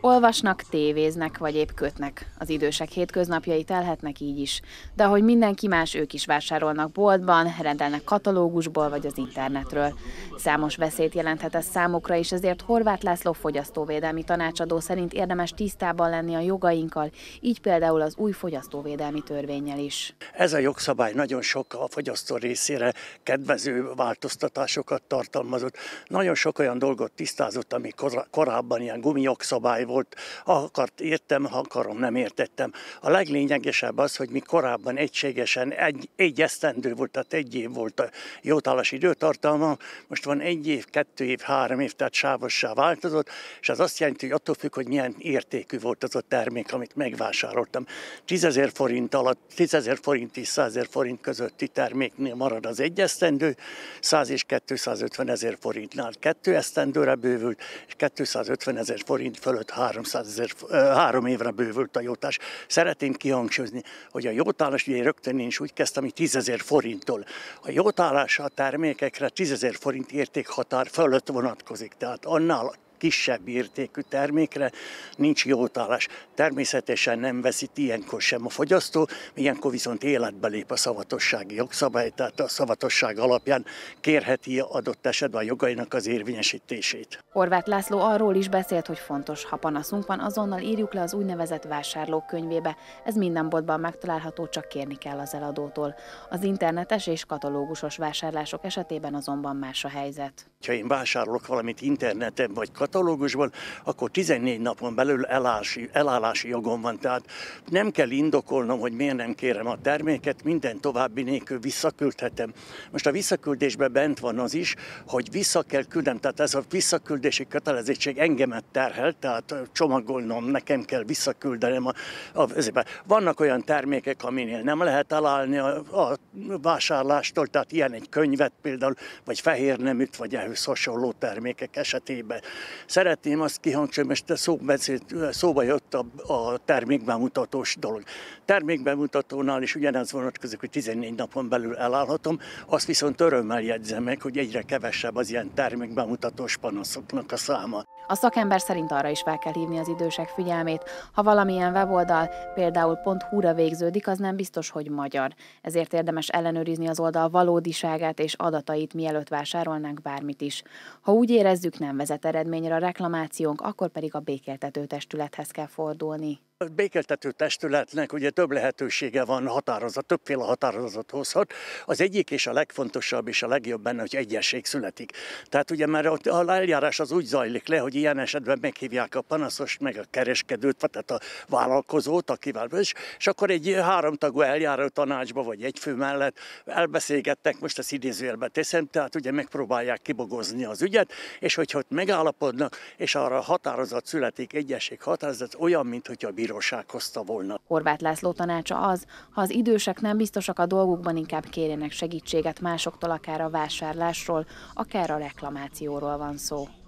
Olvasnak, tévéznek, vagy épp kötnek. Az idősek hétköznapjai telhetnek így is. De ahogy mindenki más, ők is vásárolnak boltban, rendelnek katalógusból vagy az internetről. Számos veszélyt jelenthet ez számukra, és ezért Horváth László fogyasztóvédelmi tanácsadó szerint érdemes tisztában lenni a jogainkkal, így például az új fogyasztóvédelmi törvényel is. Ez a jogszabály nagyon sok a fogyasztó részére kedvező változtatásokat tartalmazott. Nagyon sok olyan dolgot tisztázott, ami korábban ilyen gumi jogszabály muszáj volt, akart értem, ha akarom nem értettem. A leglényegesebb az, hogy mi korábban egységesen egy, egy esztendő volt, tehát egy év volt a jótállás időtartalma, most van egy év, kettő év, három év, tehát sávossá változott, és az azt jelenti, hogy attól függ, hogy milyen értékű volt az a termék, amit megvásároltam. 10 forint alatt, 10 forint és 100 forint közötti terméknél marad az egy esztendő, 100 és 250 ezer forintnál kettő esztendőre bővült, és 250 ezer forint fölött 300 ezer, három évre bővült a jótás. Szeretném kihangsúlyozni, hogy a jótállás ugye rögtön én is úgy kezdtem, ami 10 ezer forinttól. A jótállás a termékekre 10 ezer forint értékhatár fölött vonatkozik, tehát annál kisebb értékű termékre nincs jó utalás. Természetesen nem veszít ilyenkor sem a fogyasztó, ilyenkor viszont életbe lép a szavatossági jogszabály, tehát a szavatosság alapján kérheti adott esetben a jogainak az érvényesítését. Horváth László arról is beszélt, hogy fontos, ha panaszunk van, azonnal írjuk le az úgynevezett könyvébe. Ez minden boltban megtalálható, csak kérni kell az eladótól. Az internetes és katalógusos vásárlások esetében azonban más a helyzet. Ha én vásárolok valamit interneten vagy katalóguson, katalógusból, akkor 14 napon belül elási, elállási jogom van. Tehát nem kell indokolnom, hogy miért nem kérem a terméket, minden további nélkül visszaküldhetem. Most a visszaküldésben bent van az is, hogy vissza kell küldem, tehát ez a visszaküldési kötelezettség engemet terhel, tehát csomagolnom, nekem kell visszaküldenem. A, a, Vannak olyan termékek, aminél nem lehet elállni a, a vásárlástól, tehát ilyen egy könyvet például, vagy fehér neműt, vagy ehhez hasonló termékek esetében. Szeretném azt kihangsúlyozni, mert te szóba, szóba jött a, a termékbemutatós dolog. Termékbemutatónál is ugyanez vonatkozik, hogy 14 napon belül elállhatom, azt viszont örömmel jegyzem meg, hogy egyre kevesebb az ilyen termékbemutatós panaszoknak a száma. A szakember szerint arra is fel kell hívni az idősek figyelmét. Ha valamilyen weboldal, például pont húra végződik, az nem biztos, hogy magyar. Ezért érdemes ellenőrizni az oldal valódiságát és adatait, mielőtt vásárolnánk bármit is. Ha úgy érezzük, nem vezet eredmény érvényre a reklamációnk, akkor pedig a békéltető testülethez kell fordulni békeltető testületnek ugye több lehetősége van, határozat, többféle határozat hozhat. Az egyik és a legfontosabb és a legjobb benne, hogy egyesség születik. Tehát ugye már ott a eljárás az úgy zajlik le, hogy ilyen esetben meghívják a panaszost, meg a kereskedőt, tehát a vállalkozót, akivel, és, és akkor egy háromtagú eljáró tanácsba, vagy egy fő mellett elbeszélgettek, most ezt idézőjelbe teszem, tehát ugye megpróbálják kibogozni az ügyet, és hogyha ott megállapodnak, és arra határozat születik, egyesség határozat, olyan, mint hogy a bíró bíróság hozta volna. Horváth László tanácsa az, ha az idősek nem biztosak a dolgukban, inkább kérjenek segítséget másoktól, akár a vásárlásról, akár a reklamációról van szó.